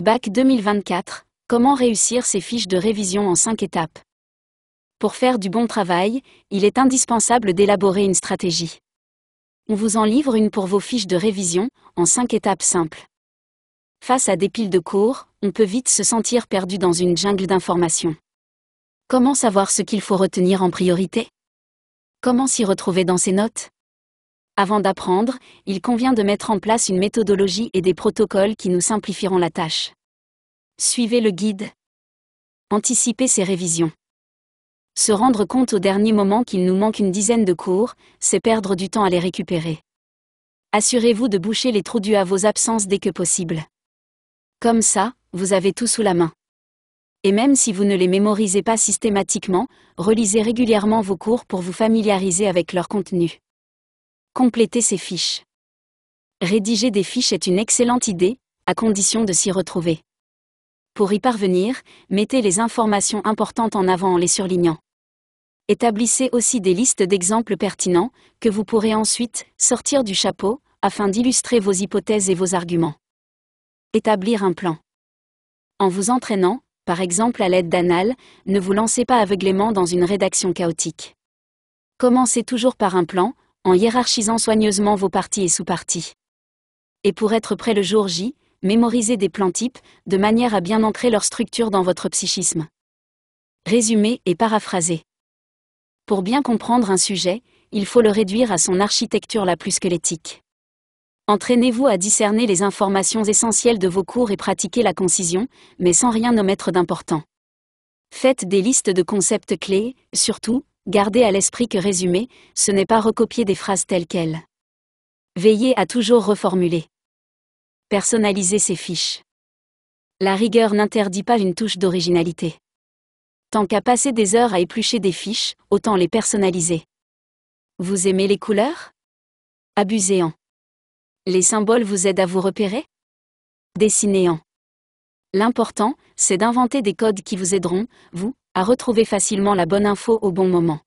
Bac 2024, comment réussir ses fiches de révision en 5 étapes Pour faire du bon travail, il est indispensable d'élaborer une stratégie. On vous en livre une pour vos fiches de révision, en 5 étapes simples. Face à des piles de cours, on peut vite se sentir perdu dans une jungle d'informations. Comment savoir ce qu'il faut retenir en priorité Comment s'y retrouver dans ses notes avant d'apprendre, il convient de mettre en place une méthodologie et des protocoles qui nous simplifieront la tâche. Suivez le guide. Anticipez ces révisions. Se rendre compte au dernier moment qu'il nous manque une dizaine de cours, c'est perdre du temps à les récupérer. Assurez-vous de boucher les trous dus à vos absences dès que possible. Comme ça, vous avez tout sous la main. Et même si vous ne les mémorisez pas systématiquement, relisez régulièrement vos cours pour vous familiariser avec leur contenu. Compléter ces fiches. Rédiger des fiches est une excellente idée, à condition de s'y retrouver. Pour y parvenir, mettez les informations importantes en avant en les surlignant. Établissez aussi des listes d'exemples pertinents, que vous pourrez ensuite sortir du chapeau, afin d'illustrer vos hypothèses et vos arguments. Établir un plan. En vous entraînant, par exemple à l'aide d'Anal, ne vous lancez pas aveuglément dans une rédaction chaotique. Commencez toujours par un plan, en hiérarchisant soigneusement vos parties et sous-parties. Et pour être prêt le jour J, mémorisez des plans types, de manière à bien ancrer leur structure dans votre psychisme. Résumer et paraphraser. Pour bien comprendre un sujet, il faut le réduire à son architecture la plus squelettique. Entraînez-vous à discerner les informations essentielles de vos cours et pratiquez la concision, mais sans rien omettre d'important. Faites des listes de concepts clés, surtout, Gardez à l'esprit que résumer, ce n'est pas recopier des phrases telles quelles. Veillez à toujours reformuler. Personnaliser ses fiches. La rigueur n'interdit pas une touche d'originalité. Tant qu'à passer des heures à éplucher des fiches, autant les personnaliser. Vous aimez les couleurs Abusez-en. Les symboles vous aident à vous repérer Dessinez-en. L'important, c'est d'inventer des codes qui vous aideront, vous, à retrouver facilement la bonne info au bon moment.